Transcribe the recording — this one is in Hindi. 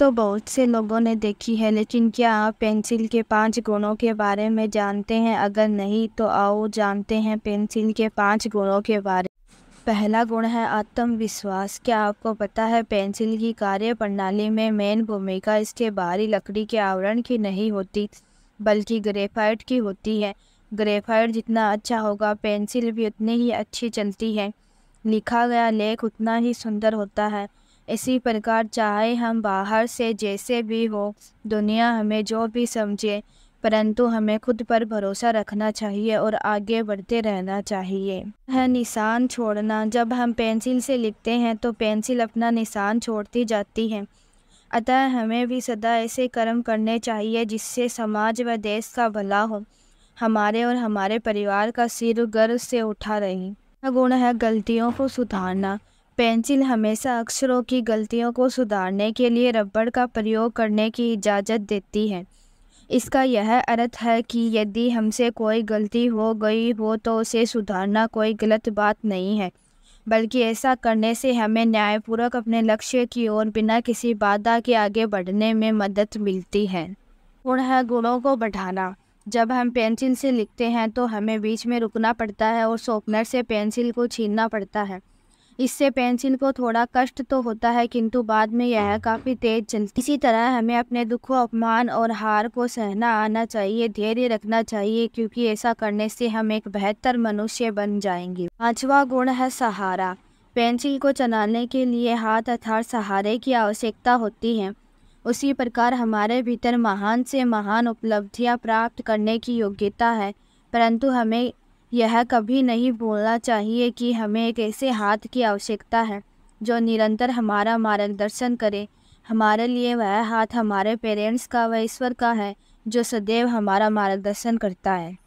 तो बहुत से लोगों ने देखी है लेकिन क्या आप पेंसिल के पांच गुणों के बारे में जानते हैं अगर नहीं तो आओ जानते हैं पेंसिल के पांच गुणों के बारे पहला गुण है आत्मविश्वास क्या आपको पता है पेंसिल की कार्य प्रणाली में मेन भूमिका इसके बाहरी लकड़ी के आवरण की नहीं होती बल्कि ग्रेफाइट की होती है ग्रेफाइट जितना अच्छा होगा पेंसिल भी उतनी ही अच्छी चलती है लिखा गया लेख उतना ही सुंदर होता है इसी प्रकार चाहे हम बाहर से जैसे भी हो दुनिया हमें जो भी समझे परंतु हमें खुद पर भरोसा रखना चाहिए और आगे बढ़ते रहना चाहिए है निशान छोड़ना जब हम पेंसिल से लिखते हैं तो पेंसिल अपना निशान छोड़ती जाती है अतः हमें भी सदा ऐसे कर्म करने चाहिए जिससे समाज व देश का भला हो हमारे और हमारे परिवार का सिर गर्व से उठा रहे गुण है गलतियों को सुधारना पेंसिल हमेशा अक्षरों की गलतियों को सुधारने के लिए रबड़ का प्रयोग करने की इजाज़त देती है इसका यह अर्थ है कि यदि हमसे कोई गलती हो गई हो तो उसे सुधारना कोई गलत बात नहीं है बल्कि ऐसा करने से हमें न्यायपूर्वक अपने लक्ष्य की ओर बिना किसी बाधा के आगे बढ़ने में मदद मिलती है गुण है गुणों को बढ़ाना जब हम पेंसिल से लिखते हैं तो हमें बीच में रुकना पड़ता है और शॉपनर से पेंसिल को छीनना पड़ता है इससे पेंसिल को थोड़ा कष्ट तो होता है किंतु बाद में यह काफ़ी तेज चलती इसी तरह हमें अपने दुख अपमान और हार को सहना आना चाहिए धैर्य रखना चाहिए क्योंकि ऐसा करने से हम एक बेहतर मनुष्य बन जाएंगे पाँचवा गुण है सहारा पेंसिल को चलाने के लिए हाथ अथार सहारे की आवश्यकता होती है उसी प्रकार हमारे भीतर महान से महान उपलब्धियाँ प्राप्त करने की योग्यता है परंतु हमें यह कभी नहीं भूलना चाहिए कि हमें एक ऐसे हाथ की आवश्यकता है जो निरंतर हमारा मार्गदर्शन करे हमारे लिए वह हाथ हमारे पेरेंट्स का व ईश्वर का है जो सदैव हमारा मार्गदर्शन करता है